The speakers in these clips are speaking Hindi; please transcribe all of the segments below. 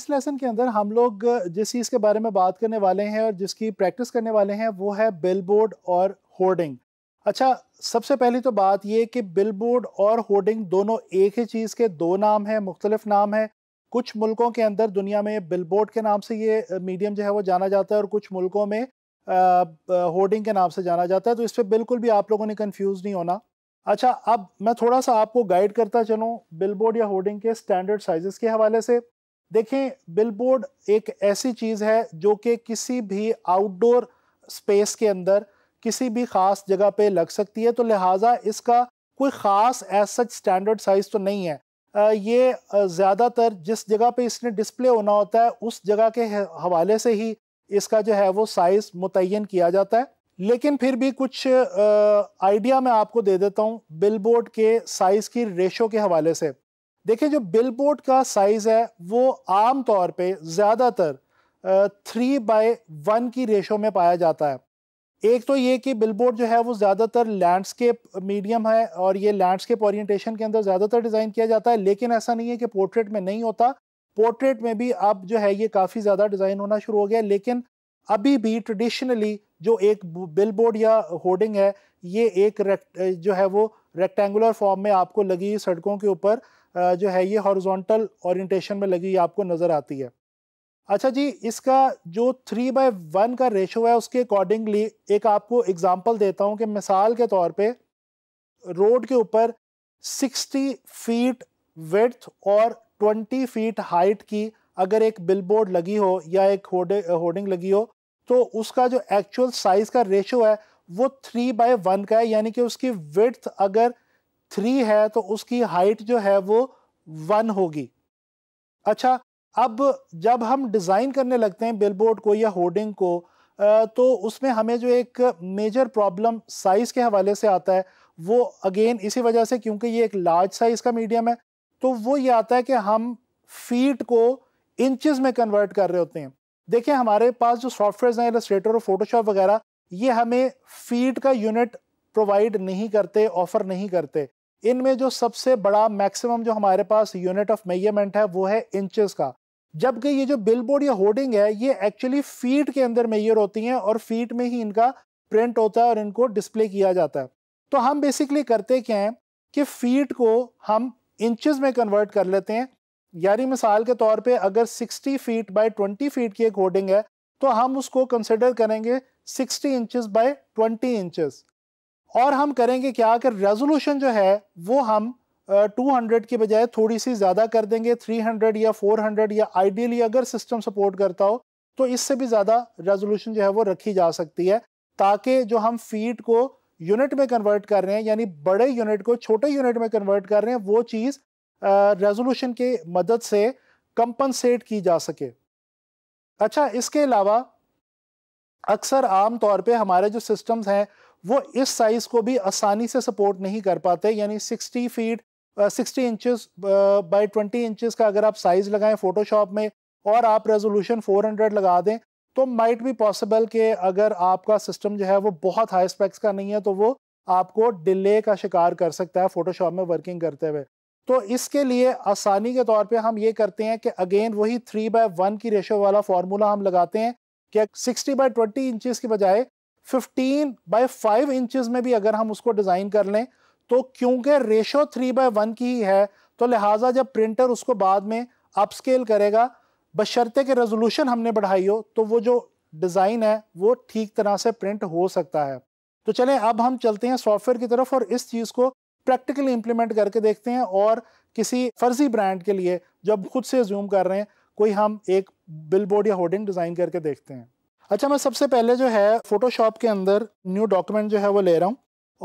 इस लेसन के अंदर हम लोग जिस चीज़ के बारे में बात करने वाले हैं और जिसकी प्रैक्टिस करने वाले हैं वो है बिल बोर्ड और होर्डिंग अच्छा सबसे पहली तो बात ये कि बिल बोर्ड और होर्डिंग दोनों एक ही चीज़ के दो नाम हैं मुख्तलिफ नाम हैं कुछ मुल्कों के अंदर दुनिया में बिल बोर्ड के नाम से ये मीडियम जो है वो जाना जाता है और कुछ मुल्कों में होर्डिंग के नाम से जाना जाता है तो इस पर बिल्कुल भी आप लोगों ने कन्फ्यूज़ नहीं होना अच्छा अब मैं थोड़ा सा आपको गाइड करता चलूँ बिलबोर्ड या होर्डिंग के स्टैंडर्ड साइज़ के हवाले से देखें बिलबोर्ड एक ऐसी चीज़ है जो कि किसी भी आउटडोर स्पेस के अंदर किसी भी ख़ास जगह पे लग सकती है तो लिहाजा इसका कोई ख़ास एज सच स्टैंडर्ड साइज़ तो नहीं है ये ज़्यादातर जिस जगह पे इसने डिस्प्ले होना होता है उस जगह के हवाले से ही इसका जो है वो साइज़ मुतन किया जाता है लेकिन फिर भी कुछ आइडिया मैं आपको दे देता हूँ बिलबोर्ड के साइज़ की रेशो के हवाले से देखिए जो बिल बोर्ड का साइज़ है वो आम तौर पे ज़्यादातर थ्री बाय वन की रेशो में पाया जाता है एक तो ये कि बिल बोर्ड जो है वो ज़्यादातर लैंडस्केप मीडियम है और ये लैंडस्केप ओरिएंटेशन के अंदर ज़्यादातर डिज़ाइन किया जाता है लेकिन ऐसा नहीं है कि पोर्ट्रेट में नहीं होता पोर्ट्रेट में भी अब जो है ये काफ़ी ज़्यादा डिज़ाइन होना शुरू हो गया लेकिन अभी भी ट्रेडिशनली जो एक बिल बोर्ड या होर्डिंग है ये एक रेक्ट जो है वो रेक्टेंगुलर फॉर्म में आपको लगी सड़कों के ऊपर जो है ये हॉरिजॉन्टल ओरिएंटेशन में लगी आपको नज़र आती है अच्छा जी इसका जो थ्री बाय वन का रेशो है उसके अकॉर्डिंगली एक आपको एग्जाम्पल देता हूँ कि मिसाल के तौर पे रोड के ऊपर सिक्सटी फीट वेथ और ट्वेंटी फीट हाइट की अगर एक बिलबोर्ड लगी हो या एक होर्डिंग लगी हो तो उसका जो एक्चुअल साइज़ का रेशो है वो थ्री बाय वन का है यानी कि उसकी विड्थ अगर थ्री है तो उसकी हाइट जो है वो वन होगी अच्छा अब जब हम डिज़ाइन करने लगते हैं बिलबोर्ड को या होर्डिंग को तो उसमें हमें जो एक मेजर प्रॉब्लम साइज़ के हवाले से आता है वो अगेन इसी वजह से क्योंकि ये एक लार्ज साइज़ का मीडियम है तो वो ये आता है कि हम फीट को इंचेस में कन्वर्ट कर रहे होते हैं देखिए हमारे पास जो सॉफ्टवेयर हैं इलस्ट्रेटर और फोटोशॉप वगैरह ये हमें फीट का यूनिट प्रोवाइड नहीं करते ऑफ़र नहीं करते इनमें जो सबसे बड़ा मैक्सिमम जो हमारे पास यूनिट ऑफ मेजरमेंट है वो है इंचेस का जबकि ये जो बिल बोर्ड या होर्डिंग है ये एक्चुअली फीट के अंदर मेयर होती हैं और फीट में ही इनका प्रिंट होता है और इनको डिस्प्ले किया जाता है तो हम बेसिकली करते क्या हैं कि फीट को हम इंचेस में कन्वर्ट कर लेते हैं यानी मिसाल के तौर पे अगर 60 फीट बाय 20 फीट की एक होर्डिंग है तो हम उसको कंसिडर करेंगे sixty inches by twenty inches और हम करेंगे क्या कि रेजोल्यूशन जो है वो हम टू हंड्रेड के बजाय थोड़ी सी ज़्यादा कर देंगे थ्री हंड्रेड या फोर हंड्रेड या आइडियली अगर सिस्टम सपोर्ट करता हो तो इससे भी ज़्यादा रेजोल्यूशन जो है वो रखी जा सकती है ताकि जो हम फीट को यूनिट में कन्वर्ट कर रहे हैं यानी बड़े यूनिट को छोटे यूनिट में कन्वर्ट कर रहे हैं वो चीज़ रेजोल्यूशन के मदद से कंपनसेट की जा सके अच्छा इसके अलावा अक्सर आम तौर पे हमारे जो सिस्टम्स हैं वो इस साइज़ को भी आसानी से सपोर्ट नहीं कर पाते यानी 60 feet sixty inches by twenty inches का अगर आप साइज़ लगाएं फ़ोटोशॉप में और आप रेजोल्यूशन 400 लगा दें तो माइट भी पॉसिबल कि अगर आपका सिस्टम जो है वो बहुत हाई स्पेक्स का नहीं है तो वो आपको डिले का शिकार कर सकता है फ़ोटोशॉप में वर्किंग करते हुए तो इसके लिए आसानी के तौर पे हम ये करते हैं कि अगेन वही थ्री बाय वन की रेशो वाला फार्मूला हम लगाते हैं कि सिक्सटी बाय ट्वेंटी इंचज़ की बजाय फिफ्टीन बाय फाइव इंचज में भी अगर हम उसको डिज़ाइन कर लें तो क्योंकि रेशो थ्री बाय वन की ही है तो लिहाजा जब प्रिंटर उसको बाद में अपस्केल करेगा बशर्ते के रेजोल्यूशन हमने बढ़ाई हो तो वो जो डिज़ाइन है वो ठीक तरह से प्रिंट हो सकता है तो चलें अब हम चलते हैं सॉफ्टवेयर की तरफ और इस चीज़ को प्रैक्टिकली इंप्लीमेंट करके देखते हैं और किसी फर्जी ब्रांड के लिए जब खुद से ज्यूम कर रहे हैं कोई हम एक बिल बोर्ड या होर्डिंग डिज़ाइन करके देखते हैं अच्छा मैं सबसे पहले जो है फ़ोटोशॉप के अंदर न्यू डॉक्यूमेंट जो है वो ले रहा हूँ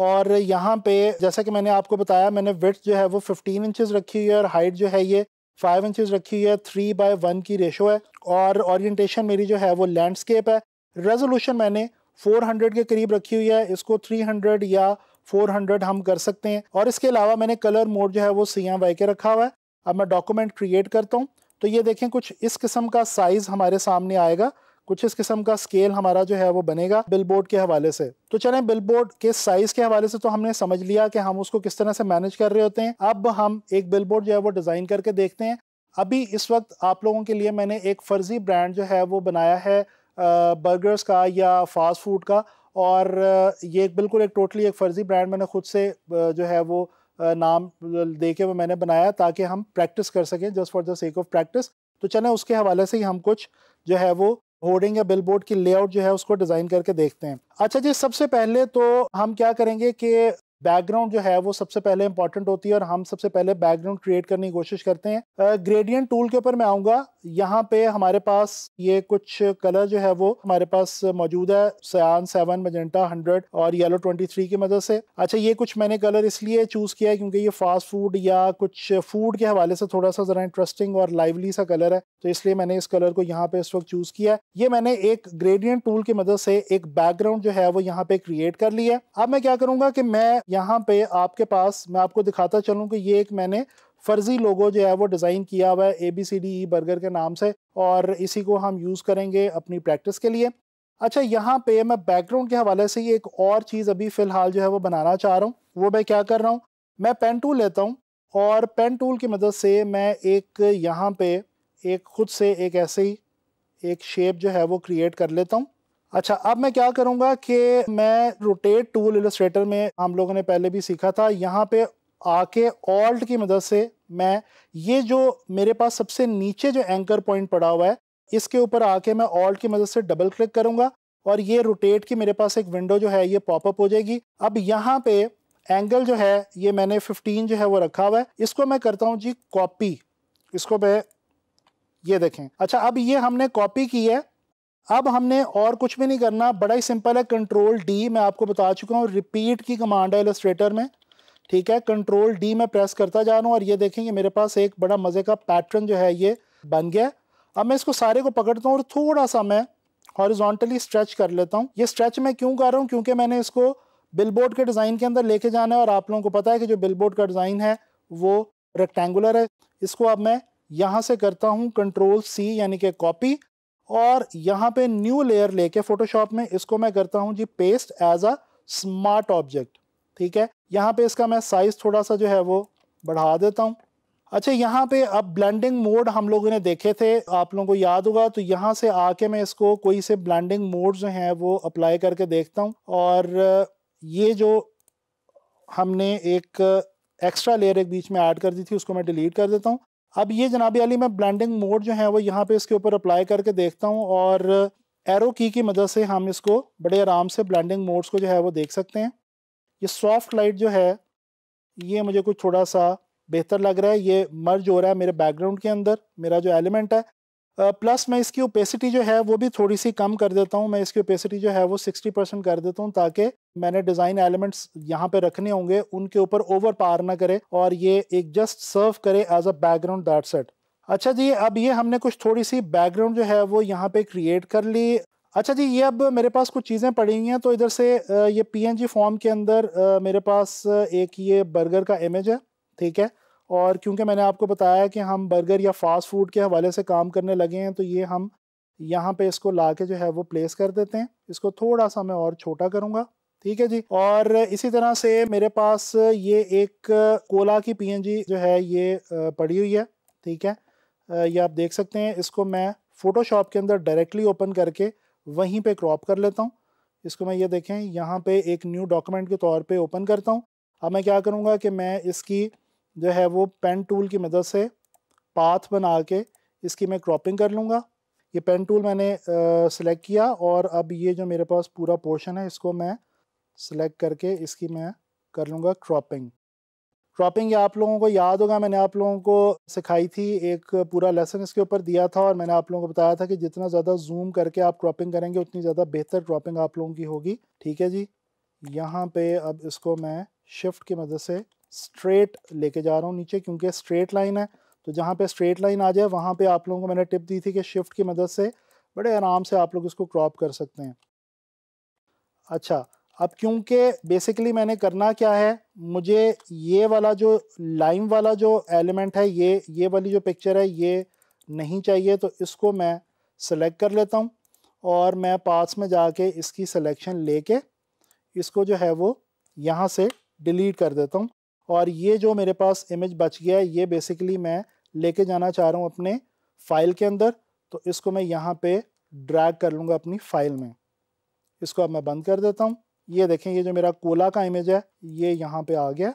और यहाँ पे जैसा कि मैंने आपको बताया मैंने विथ जो है वो 15 इंचेस रखी हुई है और हाइट जो है ये 5 इंचेस रखी हुई है थ्री बाय वन की रेशो है और ओरिएंटेशन मेरी जो है वो लैंडस्केप है रेजोल्यूशन मैंने 400 के करीब रखी हुई है इसको 300 या 400 हम कर सकते हैं और इसके अलावा मैंने कलर मोड जो है वो सी एम वाई के रखा हुआ है अब मैं डॉक्यूमेंट क्रिएट करता हूँ तो ये देखें कुछ इस किस्म का साइज़ हमारे सामने आएगा कुछ इस किस्म का स्केल हमारा जो है वो बनेगा बिलबोर्ड के हवाले से तो चलें बिलबोर्ड के साइज़ के हवाले से तो हमने समझ लिया कि हम उसको किस तरह से मैनेज कर रहे होते हैं अब हम एक बिलबोर्ड जो है वो डिज़ाइन करके देखते हैं अभी इस वक्त आप लोगों के लिए मैंने एक फ़र्ज़ी ब्रांड जो है वो बनाया है बर्गर्स का या फास्ट फूड का और ये बिल्कुल एक टोटली एक फ़र्ज़ी ब्रांड मैंने ख़ुद से जो है वो नाम दे के वो मैंने बनाया ताकि हम प्रैक्टिस कर सकें just for the sake of practice तो चलें उसके हवाले से ही हम कुछ जो है वो होर्डिंग या बिलबोर्ड की लेआउट जो है उसको डिज़ाइन करके देखते हैं अच्छा जी सबसे पहले तो हम क्या करेंगे कि बैकग्राउंड जो है वो सबसे पहले इंपॉर्टेंट होती है और हम सबसे पहले बैकग्राउंड क्रिएट करने की कोशिश करते हैं ग्रेडियंट टूल के ऊपर मैं आऊंगा यहाँ पे हमारे पास ये कुछ कलर जो है वो हमारे पास मौजूद है सयान सेवन मजेंटा हंड्रेड और येलो ट्वेंटी थ्री की मदद से अच्छा ये कुछ मैंने कलर इसलिए चूज़ किया है क्योंकि ये फास्ट फूड या कुछ फूड के हवाले से थोड़ा सा ज़रा इंटरेस्टिंग और लाइवली सा कलर है तो इसलिए मैंने इस कलर को यहाँ पे इस वक्त चूज़ किया है ये मैंने एक ग्रेडियंट टूल की मदद से एक बैकग्राउंड जो है वो यहाँ पे क्रिएट कर लिया अब मैं क्या करूंगा कि मैं यहाँ पे आपके पास मैं आपको दिखाता चलूँ कि ये एक मैंने फर्जी लोगो जो है वो डिज़ाइन किया हुआ है A B C D E burger के नाम से और इसी को हम यूज़ करेंगे अपनी प्रैक्टिस के लिए अच्छा यहाँ पे मैं बैकग्राउंड के हवाले से ही एक और चीज़ अभी फ़िलहाल जो है वो बनाना चाह रहा हूँ वो मैं क्या कर रहा हूँ मैं पेन टूल लेता हूँ और पेन टूल की मदद से मैं एक यहाँ पे एक ख़ुद से एक ऐसे ही एक शेप जो है वो क्रिएट कर लेता हूँ अच्छा अब मैं क्या करूँगा कि मैं रोटेट टूल इलस्ट्रेटर में हम लोगों ने पहले भी सीखा था यहाँ पे आके ऑल्ट की मदद से मैं ये जो मेरे पास सबसे नीचे जो एंकर पॉइंट पड़ा हुआ है इसके ऊपर आके मैं ऑल्ट की मदद से डबल क्लिक करूँगा और ये रोटेट की मेरे पास एक विंडो जो है ये पॉपअप हो जाएगी अब यहाँ पे एंगल जो है ये मैंने 15 जो है वो रखा हुआ है इसको मैं करता हूँ जी कॉपी इसको मैं ये देखें अच्छा अब ये हमने कॉपी की है अब हमने और कुछ भी नहीं करना बड़ा ही सिंपल है कंट्रोल डी मैं आपको बता चुका हूँ रिपीट की कमांड है एलस्ट्रेटर में ठीक है कंट्रोल डी मैं प्रेस करता जा रहा हूँ और ये देखेंगे मेरे पास एक बड़ा मज़े का पैटर्न जो है ये बन गया अब मैं इसको सारे को पकड़ता हूँ और थोड़ा सा मैं हॉरिजॉन्टली स्ट्रेच कर लेता हूँ ये स्ट्रेच मैं क्यों कर रहा हूँ क्योंकि मैंने इसको बिलबोर्ड के डिज़ाइन के अंदर लेके जाना है और आप लोगों को पता है कि जो बिलबोर्ड का डिज़ाइन है वो रेक्टेंगुलर है इसको अब मैं यहाँ से करता हूँ कंट्रोल सी यानी कि कॉपी और यहाँ पे न्यू लेयर लेके फोटोशॉप में इसको मैं करता हूँ जी paste as a smart object ठीक है यहाँ पे इसका मैं साइज़ थोड़ा सा जो है वो बढ़ा देता हूँ अच्छा यहाँ पे अब ब्लेंडिंग मोड हम लोगों ने देखे थे आप लोगों को याद होगा तो यहाँ से आके मैं इसको कोई से ब्लेंडिंग मोड जो है वो अप्लाई करके देखता हूँ और ये जो हमने एक एक्स्ट्रा लेयर एक बीच में ऐड कर दी थी उसको मैं डिलीट कर देता हूँ अब ये जनाबी अली मैं ब्लेंडिंग मोड जो है वो यहाँ पे इसके ऊपर अप्लाई करके देखता हूँ और एरो की की मदद से हम इसको बड़े आराम से ब्लेंडिंग मोड्स को जो है वो देख सकते हैं ये सॉफ्ट लाइट जो है ये मुझे कुछ थोड़ा सा बेहतर लग रहा है ये मर्ज हो रहा है मेरे बैकग्राउंड के अंदर मेरा जो एलिमेंट है प्लस uh, मैं इसकी ओपेसिटी जो है वो भी थोड़ी सी कम कर देता हूँ मैं इसकी ओपेसिटी जो है वो सिक्सटी परसेंट कर देता हूँ ताकि मैंने डिज़ाइन एलिमेंट्स यहाँ पे रखने होंगे उनके ऊपर ओवर पार ना करे और ये एक जस्ट सर्व करे as a background that set अच्छा जी अब ये हमने कुछ थोड़ी सी बैकग्राउंड जो है वो यहाँ पे क्रिएट कर ली अच्छा जी ये अब मेरे पास कुछ चीज़ें पड़ी हुई हैं तो इधर से uh, ये पी फॉर्म के अंदर uh, मेरे पास एक ये बर्गर का इमेज है ठीक है और क्योंकि मैंने आपको बताया कि हम बर्गर या फास्ट फूड के हवाले से काम करने लगे हैं तो ये हम यहाँ पे इसको ला के जो है वो प्लेस कर देते हैं इसको थोड़ा सा मैं और छोटा करूँगा ठीक है जी और इसी तरह से मेरे पास ये एक कोला की पीएनजी जो है ये पड़ी हुई है ठीक है ये आप देख सकते हैं इसको मैं फ़ोटोशॉप के अंदर डायरेक्टली ओपन करके वहीं पे क्रॉप कर लेता हूँ इसको मैं ये देखें यहाँ पे एक न्यू डॉक्यूमेंट के तौर पे ओपन करता हूँ अब मैं क्या करूँगा कि मैं इसकी जो है वो पेन टूल की मदद से पाथ बना के इसकी मैं क्रॉपिंग कर लूँगा ये पेन टूल मैंने सेलेक्ट किया और अब ये जो मेरे पास पूरा पोर्शन है इसको मैं सेलेक्ट करके इसकी मैं कर लूँगा क्रॉपिंग क्रॉपिंग ये आप लोगों को याद होगा मैंने आप लोगों को सिखाई थी एक पूरा लेसन इसके ऊपर दिया था और मैंने आप लोगों को बताया था कि जितना ज़्यादा जूम करके आप क्रॉपिंग करेंगे उतनी ज़्यादा बेहतर क्रॉपिंग आप लोगों की होगी ठीक है जी यहाँ पे अब इसको मैं शिफ्ट की मदद से स्ट्रेट लेके जा रहा हूँ नीचे क्योंकि स्ट्रेट लाइन है तो जहाँ पे स्ट्रेट लाइन आ जाए वहाँ पे आप लोगों को मैंने टिप दी थी कि शिफ्ट की मदद से बड़े आराम से आप लोग इसको क्रॉप कर सकते हैं अच्छा अब क्योंकि बेसिकली मैंने करना क्या है मुझे ये वाला जो लाइन वाला जो एलिमेंट है ये ये वाली जो पिक्चर है ये नहीं चाहिए तो इसको मैं सेलेक्ट कर लेता हूँ और मैं पास में जाके इसकी सिलेक्शन लेके इसको जो है वो यहाँ से डिलीट कर देता हूँ और ये जो मेरे पास इमेज बच गया है ये बेसिकली मैं लेके जाना चाह रहा हूँ अपने फाइल के अंदर तो इसको मैं यहाँ पे ड्रैग कर लूँगा अपनी फाइल में इसको अब मैं बंद कर देता हूँ ये देखें ये जो मेरा कोला का इमेज है ये यहाँ पे आ गया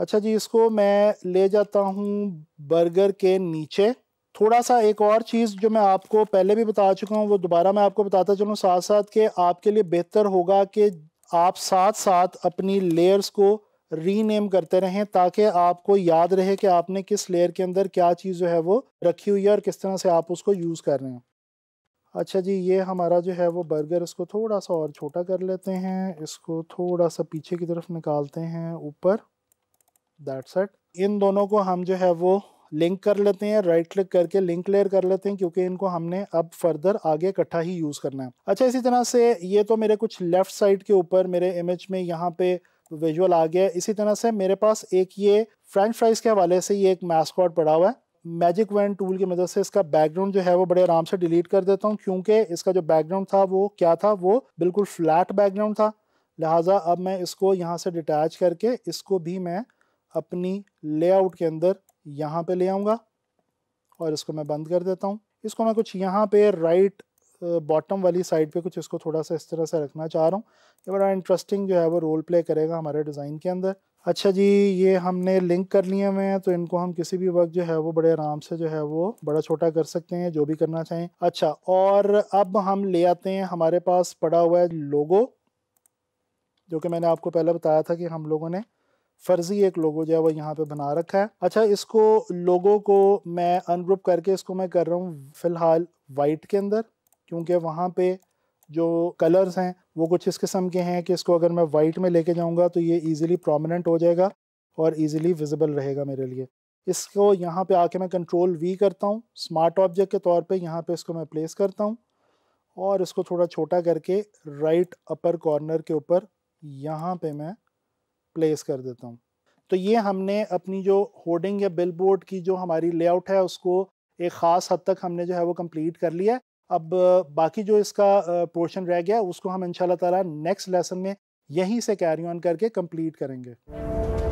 अच्छा जी इसको मैं ले जाता हूँ बर्गर के नीचे थोड़ा सा एक और चीज़ जो मैं आपको पहले भी बता चुका हूँ वो दोबारा मैं आपको बताता चलूँ साथ साथ के आपके लिए बेहतर होगा कि आप साथ साथ अपनी लेयर्स को रीनेम करते रहें ताकि आपको याद रहे कि आपने किस लेयर के अंदर क्या चीज़ जो है वो रखी हुई है और किस तरह से आप उसको यूज़ कर रहे हैं अच्छा जी ये हमारा जो है वो बर्गर इसको थोड़ा सा और छोटा कर लेते हैं इसको थोड़ा सा पीछे की तरफ निकालते हैं ऊपर दैट सेट इन दोनों को हम जो है वो लिंक कर लेते हैं राइट क्लिक करके लिंक लेयर कर लेते हैं क्योंकि इनको हमने अब फर्दर आगे इकट्ठा ही यूज़ करना है अच्छा इसी तरह से ये तो मेरे कुछ लेफ़्ट साइड के ऊपर मेरे इमेज में यहाँ पे विजुअल तो आ गया इसी तरह से मेरे पास एक ये फ्रेंच फ्राइज़ के हवाले से ये एक मैस्कॉट पड़ा हुआ है मैजिक वैन टूल की मदद से इसका बैकग्राउंड जो है वो बड़े आराम से डिलीट कर देता हूँ क्योंकि इसका जो बैकग्राउंड था वो क्या था वो बिल्कुल फ्लैट बैकग्राउंड था लिहाजा अब मैं इसको यहाँ से डिटैच करके इसको भी मैं अपनी लेआउट के अंदर यहाँ पे ले आऊँगा और इसको मैं बंद कर देता हूँ इसको मैं कुछ यहाँ पे राइट बॉटम वाली साइड पे कुछ इसको थोड़ा सा इस तरह से रखना चाह रहा हूँ ये बड़ा इंटरेस्टिंग जो है वो रोल प्ले करेगा हमारे डिज़ाइन के अंदर अच्छा जी ये हमने लिंक कर लिए हुए हैं तो इनको हम किसी भी वक्त जो है वो बड़े आराम से जो है वो बड़ा छोटा कर सकते हैं जो भी करना चाहें अच्छा और अब हम ले आते हैं हमारे पास पड़ा हुआ है लोगो जो कि मैंने आपको पहले बताया था कि हम लोगों ने फर्जी एक लोगो जो है वो यहाँ पे बना रखा है अच्छा इसको लोगो को मैं अनग्रुप करके इसको मैं कर रहा हूँ फिलहाल वाइट के अंदर क्योंकि वहाँ पे जो कलर्स हैं वो कुछ इस किस्म के हैं कि इसको अगर मैं वाइट में लेके जाऊँगा तो ये ईज़िली प्रोमिनेंट हो जाएगा और ईज़िली विजिबल रहेगा मेरे लिए इसको यहाँ पे आके मैं कंट्रोल वी करता हूँ स्मार्ट ऑब्जेक्ट के तौर पे यहाँ पे इसको मैं प्लेस करता हूँ और इसको थोड़ा छोटा करके राइट अपर कॉर्नर के ऊपर यहाँ पे मैं प्लेस कर देता हूँ तो ये हमने अपनी जो होर्डिंग या बिलबोर्ड की जो हमारी लेआउट है उसको एक ख़ास हद तक हमने जो है वो कंप्लीट कर लिया अब बाकी जो इसका पोर्शन रह गया उसको हम इन ताला नेक्स्ट लेसन में यहीं से कैरी ऑन करके कंप्लीट करेंगे